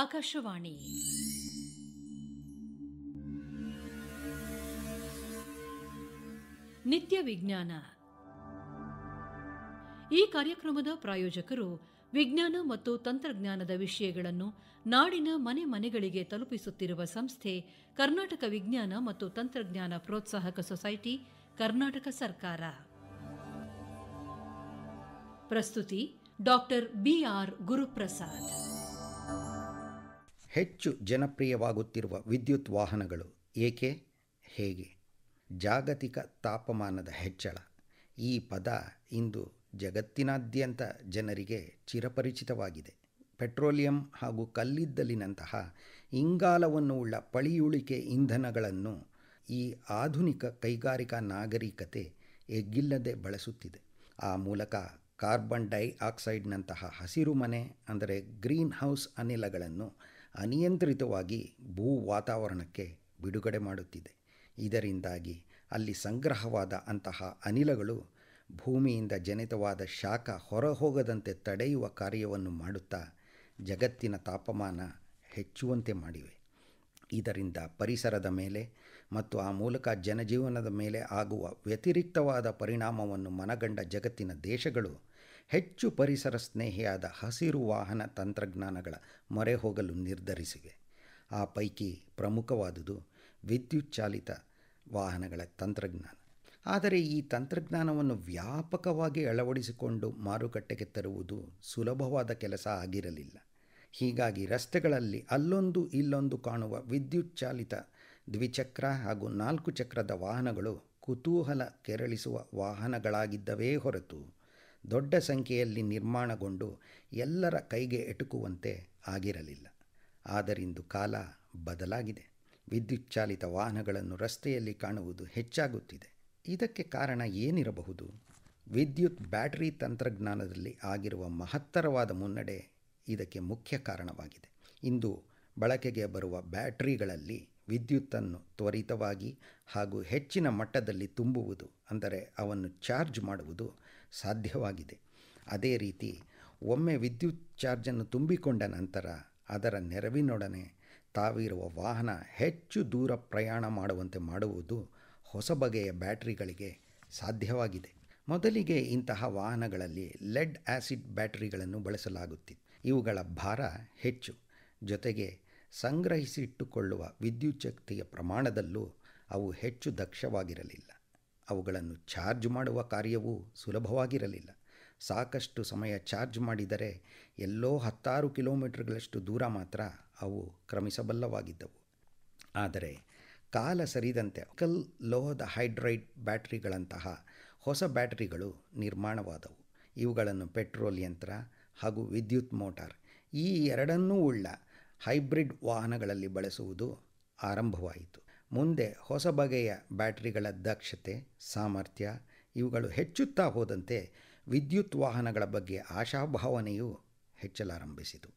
ಆಕಾಶವಾಣಿ ನಿತ್ಯ ವಿಜ್ಞಾನ ಈ ಕಾರ್ಯಕ್ರಮದ ಪ್ರಾಯೋಜಕರು ವಿಜ್ಞಾನ ಮತ್ತು ತಂತ್ರಜ್ಞಾನದ ವಿಷಯಗಳನ್ನು ನಾಡಿನ ಮನೆ ಮನೆಗಳಿಗೆ ತಲುಪಿಸುತ್ತಿರುವ ಸಂಸ್ಥೆ ಕರ್ನಾಟಕ ವಿಜ್ಞಾನ ಮತ್ತು ತಂತ್ರಜ್ಞಾನ ಪ್ರೋತ್ಸಾಹಕ ಸೊಸೈಟಿ ಕರ್ನಾಟಕ ಸರ್ಕಾರ ಪ್ರಸ್ತುತಿ ಡಾಕ್ಟರ್ ಬಿಆರ್ ಗುರುಪ್ರಸಾದ್ ಹೆಚ್ಚು ಜನಪ್ರಿಯವಾಗುತ್ತಿರುವ ವಿದ್ಯುತ್ ವಾಹನಗಳು ಏಕೆ ಹೇಗೆ ಜಾಗತಿಕ ತಾಪಮಾನದ ಹೆಚ್ಚಳ ಈ ಪದ ಇಂದು ಜಗತ್ತಿನಾದ್ಯಂತ ಜನರಿಗೆ ಚಿರಪರಿಚಿತವಾಗಿದೆ ಪೆಟ್ರೋಲಿಯಂ ಹಾಗೂ ಕಲ್ಲಿದ್ದಲಿನಂತಹ ಇಂಗಾಲವನ್ನು ಉಳ್ಳ ಪಳಿಯುಳಿಕೆ ಇಂಧನಗಳನ್ನು ಈ ಆಧುನಿಕ ಕೈಗಾರಿಕಾ ನಾಗರಿಕತೆ ಎಗ್ಗಿಲ್ಲದೆ ಬಳಸುತ್ತಿದೆ ಆ ಮೂಲಕ ಕಾರ್ಬನ್ ಡೈಆಕ್ಸೈಡ್ನಂತಹ ಹಸಿರು ಮನೆ ಅಂದರೆ ಗ್ರೀನ್ ಹೌಸ್ ಅನಿಲಗಳನ್ನು ಅನಿಯಂತ್ರಿತವಾಗಿ ಭೂ ವಾತಾವರಣಕ್ಕೆ ಬಿಡುಗಡೆ ಮಾಡುತ್ತಿದೆ ಇದರಿಂದಾಗಿ ಅಲ್ಲಿ ಸಂಗ್ರಹವಾದ ಅಂತಹ ಅನಿಲಗಳು ಭೂಮಿಯಿಂದ ಜನಿತವಾದ ಶಾಖ ಹೊರಹೋಗದಂತೆ ತಡೆಯುವ ಕಾರ್ಯವನ್ನು ಮಾಡುತ್ತಾ ಜಗತ್ತಿನ ತಾಪಮಾನ ಹೆಚ್ಚುವಂತೆ ಮಾಡಿವೆ ಇದರಿಂದ ಪರಿಸರದ ಮೇಲೆ ಮತ್ತು ಆ ಮೂಲಕ ಜನಜೀವನದ ಮೇಲೆ ಆಗುವ ವ್ಯತಿರಿಕ್ತವಾದ ಪರಿಣಾಮವನ್ನು ಮನಗಂಡ ಜಗತ್ತಿನ ದೇಶಗಳು ಹೆಚ್ಚು ಪರಿಸರ ಸ್ನೇಹಿಯಾದ ಹಸಿರು ವಾಹನ ತಂತ್ರಜ್ಞಾನಗಳ ಮೊರೆ ಹೋಗಲು ನಿರ್ಧರಿಸಿವೆ ಆ ಪೈಕಿ ಪ್ರಮುಖವಾದುದು ವಿದ್ಯುತ್ ಚಾಲಿತ ವಾಹನಗಳ ತಂತ್ರಜ್ಞಾನ ಆದರೆ ಈ ತಂತ್ರಜ್ಞಾನವನ್ನು ವ್ಯಾಪಕವಾಗಿ ಅಳವಡಿಸಿಕೊಂಡು ಮಾರುಕಟ್ಟೆಗೆ ತರುವುದು ಸುಲಭವಾದ ಕೆಲಸ ಆಗಿರಲಿಲ್ಲ ಹೀಗಾಗಿ ರಸ್ತೆಗಳಲ್ಲಿ ಅಲ್ಲೊಂದು ಇಲ್ಲೊಂದು ಕಾಣುವ ವಿದ್ಯುತ್ ಚಾಲಿತ ದ್ವಿಚಕ್ರ ಹಾಗೂ ನಾಲ್ಕು ಚಕ್ರದ ವಾಹನಗಳು ಕುತೂಹಲ ಕೆರಳಿಸುವ ವಾಹನಗಳಾಗಿದ್ದವೇ ಹೊರತು ದೊಡ್ಡ ಸಂಖ್ಯೆಯಲ್ಲಿ ನಿರ್ಮಾಣಗೊಂಡು ಎಲ್ಲರ ಕೈಗೆ ಎಟುಕುವಂತೆ ಆಗಿರಲಿಲ್ಲ ಆದರಿಂದು ಕಾಲ ಬದಲಾಗಿದೆ ವಿದ್ಯುತ್ ಚಾಲಿತ ವಾಹನಗಳನ್ನು ರಸ್ತೆಯಲ್ಲಿ ಕಾಣುವುದು ಹೆಚ್ಚಾಗುತ್ತಿದೆ ಇದಕ್ಕೆ ಕಾರಣ ಏನಿರಬಹುದು ವಿದ್ಯುತ್ ಬ್ಯಾಟರಿ ತಂತ್ರಜ್ಞಾನದಲ್ಲಿ ಆಗಿರುವ ಮಹತ್ತರವಾದ ಮುನ್ನಡೆ ಇದಕ್ಕೆ ಮುಖ್ಯ ಕಾರಣವಾಗಿದೆ ಇಂದು ಬಳಕೆಗೆ ಬರುವ ಬ್ಯಾಟರಿಗಳಲ್ಲಿ ವಿದ್ಯುತ್ತನ್ನು ತ್ವರಿತವಾಗಿ ಹಾಗೂ ಹೆಚ್ಚಿನ ಮಟ್ಟದಲ್ಲಿ ತುಂಬುವುದು ಅಂದರೆ ಅವನ್ನು ಚಾರ್ಜ್ ಮಾಡುವುದು ಸಾಧ್ಯವಾಗಿದೆ ಅದೇ ರೀತಿ ಒಮ್ಮೆ ವಿದ್ಯುತ್ ಚಾರ್ಜನ್ನು ತುಂಬಿಕೊಂಡ ನಂತರ ಅದರ ನೆರವಿನೊಡನೆ ತಾವಿರುವ ವಾಹನ ಹೆಚ್ಚು ದೂರ ಪ್ರಯಾಣ ಮಾಡುವಂತೆ ಮಾಡುವುದು ಹೊಸ ಬಗೆಯ ಬ್ಯಾಟರಿಗಳಿಗೆ ಸಾಧ್ಯವಾಗಿದೆ ಮೊದಲಿಗೆ ಇಂತಹ ವಾಹನಗಳಲ್ಲಿ ಲೆಡ್ ಆ್ಯಸಿಡ್ ಬ್ಯಾಟರಿಗಳನ್ನು ಬಳಸಲಾಗುತ್ತಿತ್ತು ಇವುಗಳ ಭಾರ ಹೆಚ್ಚು ಜೊತೆಗೆ ಸಂಗ್ರಹಿಸಿಟ್ಟುಕೊಳ್ಳುವ ವಿದ್ಯುಚ್ಛಕ್ತಿಯ ಪ್ರಮಾಣದಲ್ಲೂ ಅವು ಹೆಚ್ಚು ದಕ್ಷವಾಗಿರಲಿಲ್ಲ ಅವುಗಳನ್ನು ಚಾರ್ಜ್ ಮಾಡುವ ಕಾರ್ಯವೂ ಸುಲಭವಾಗಿರಲಿಲ್ಲ ಸಾಕಷ್ಟು ಸಮಯ ಚಾರ್ಜ್ ಮಾಡಿದರೆ ಎಲ್ಲೋ ಹತ್ತಾರು ಕಿಲೋಮೀಟರ್ಗಳಷ್ಟು ದೂರ ಮಾತ್ರ ಅವು ಕ್ರಮಿಸಬಲ್ಲವಾಗಿದ್ದವು ಆದರೆ ಕಾಲ ಸರಿದಂತೆ ಕಲ್ ಲೋಹದ ಹೈಡ್ರೈಡ್ ಬ್ಯಾಟರಿಗಳಂತಹ ಹೊಸ ಬ್ಯಾಟರಿಗಳು ನಿರ್ಮಾಣವಾದವು ಇವುಗಳನ್ನು ಪೆಟ್ರೋಲ್ ಯಂತ್ರ ಹಾಗೂ ವಿದ್ಯುತ್ ಮೋಟಾರ್ ಈ ಎರಡನ್ನೂ ಉಳ್ಳ ಹೈಬ್ರಿಡ್ ವಾಹನಗಳಲ್ಲಿ ಬಳಸುವುದು ಆರಂಭವಾಯಿತು ಮುಂದೆ ಹೊಸ ಬಗೆಯ ಬ್ಯಾಟರಿಗಳ ದಕ್ಷತೆ ಸಾಮರ್ಥ್ಯ ಇವುಗಳು ಹೆಚ್ಚುತ್ತಾ ಹೋದಂತೆ ವಿದ್ಯುತ್ ವಾಹನಗಳ ಬಗ್ಗೆ ಆಶಾಭಾವನೆಯು ಹೆಚ್ಚಲಾರಂಭಿಸಿತು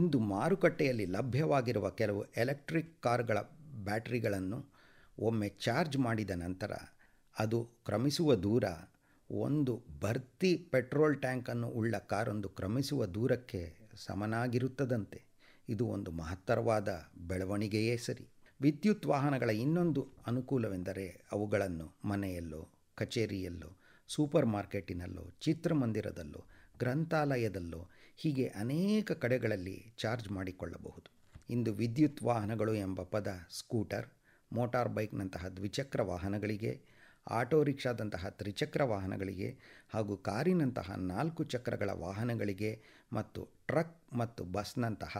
ಇಂದು ಮಾರುಕಟ್ಟೆಯಲ್ಲಿ ಲಭ್ಯವಾಗಿರುವ ಕೆಲವು ಎಲೆಕ್ಟ್ರಿಕ್ ಕಾರ್ಗಳ ಬ್ಯಾಟರಿಗಳನ್ನು ಒಮ್ಮೆ ಚಾರ್ಜ್ ಮಾಡಿದ ನಂತರ ಅದು ಕ್ರಮಿಸುವ ದೂರ ಒಂದು ಭರ್ತಿ ಪೆಟ್ರೋಲ್ ಟ್ಯಾಂಕನ್ನು ಉಳ್ಳ ಕಾರೊಂದು ಕ್ರಮಿಸುವ ದೂರಕ್ಕೆ ಸಮನಾಗಿರುತ್ತದಂತೆ ಇದು ಒಂದು ಮಹತ್ತರವಾದ ಬೆಳವಣಿಗೆಯೇ ಸರಿ ವಿದ್ಯುತ್ ವಾಹನಗಳ ಇನ್ನೊಂದು ಅನುಕೂಲವೆಂದರೆ ಅವುಗಳನ್ನು ಮನೆಯಲ್ಲೋ ಕಚೇರಿಯಲ್ಲೋ ಸೂಪರ್ ಮಾರ್ಕೆಟಿನಲ್ಲೋ ಚಿತ್ರಮಂದಿರದಲ್ಲೋ ಗ್ರಂಥಾಲಯದಲ್ಲೋ ಹೀಗೆ ಅನೇಕ ಕಡೆಗಳಲ್ಲಿ ಚಾರ್ಜ್ ಮಾಡಿಕೊಳ್ಳಬಹುದು ಇಂದು ವಿದ್ಯುತ್ ವಾಹನಗಳು ಎಂಬ ಪದ ಸ್ಕೂಟರ್ ಮೋಟಾರ್ ಬೈಕ್ನಂತಹ ದ್ವಿಚಕ್ರ ವಾಹನಗಳಿಗೆ ಆಟೋ ರಿಕ್ಷಾದಂತಹ ತ್ರಿಚಕ್ರ ವಾಹನಗಳಿಗೆ ಹಾಗೂ ಕಾರಿನಂತಹ ನಾಲ್ಕು ಚಕ್ರಗಳ ವಾಹನಗಳಿಗೆ ಮತ್ತು ಟ್ರಕ್ ಮತ್ತು ಬಸ್ನಂತಹ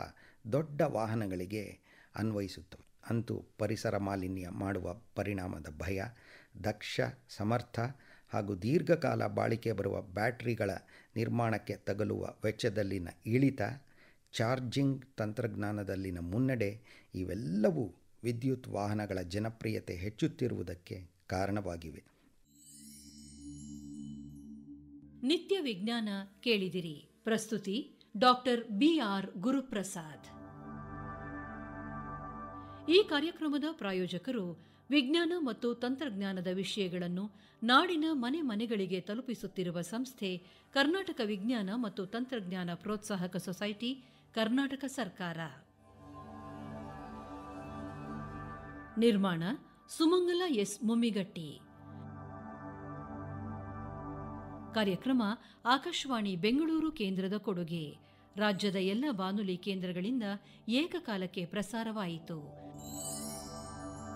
ದೊಡ್ಡ ವಾಹನಗಳಿಗೆ ಅನ್ವಯಿಸುತ್ತವೆ ಅಂತೂ ಪರಿಸರ ಮಾಲಿನ್ಯ ಮಾಡುವ ಪರಿಣಾಮದ ಭಯ ದಕ್ಷ ಸಮರ್ಥ ಹಾಗೂ ದೀರ್ಘಕಾಲ ಬಾಳಿಕೆ ಬರುವ ಬ್ಯಾಟ್ರಿಗಳ ನಿರ್ಮಾಣಕ್ಕೆ ತಗಲುವ ವೆಚ್ಚದಲ್ಲಿನ ಇಳಿತ ಚಾರ್ಜಿಂಗ್ ತಂತ್ರಜ್ಞಾನದಲ್ಲಿನ ಮುನ್ನಡೆ ಇವೆಲ್ಲವೂ ವಿದ್ಯುತ್ ವಾಹನಗಳ ಜನಪ್ರಿಯತೆ ಹೆಚ್ಚುತ್ತಿರುವುದಕ್ಕೆ ಕಾರಣವಾಗಿವೆ ನಿತ್ಯ ವಿಜ್ಞಾನ ಕೇಳಿದಿರಿ ಪ್ರಸ್ತುತಿ ಡಾಕ್ಟರ್ ಬಿ ಆರ್ ಗುರುಪ್ರಸಾದ್ ಈ ಕಾರ್ಯಕ್ರಮದ ಪ್ರಾಯೋಜಕರು ವಿಜ್ಞಾನ ಮತ್ತು ತಂತ್ರಜ್ಞಾನದ ವಿಷಯಗಳನ್ನು ನಾಡಿನ ಮನೆ ಮನೆಗಳಿಗೆ ತಲುಪಿಸುತ್ತಿರುವ ಸಂಸ್ಥೆ ಕರ್ನಾಟಕ ವಿಜ್ಞಾನ ಮತ್ತು ತಂತ್ರಜ್ಞಾನ ಪ್ರೋತ್ಸಾಹಕ ಸೊಸೈಟಿ ಕರ್ನಾಟಕ ಸರ್ಕಾರ ನಿರ್ಮಾಣ ಸುಮಂಗಲ ಎಸ್ ಮುಮ್ಮಿಗಟ್ಟಿ ಕಾರ್ಯಕ್ರಮ ಆಕಾಶವಾಣಿ ಬೆಂಗಳೂರು ಕೇಂದ್ರದ ಕೊಡುಗೆ ರಾಜ್ಯದ ಎಲ್ಲ ಬಾನುಲಿ ಕೇಂದ್ರಗಳಿಂದ ಏಕಕಾಲಕ್ಕೆ ಪ್ರಸಾರವಾಯಿತು Thank you.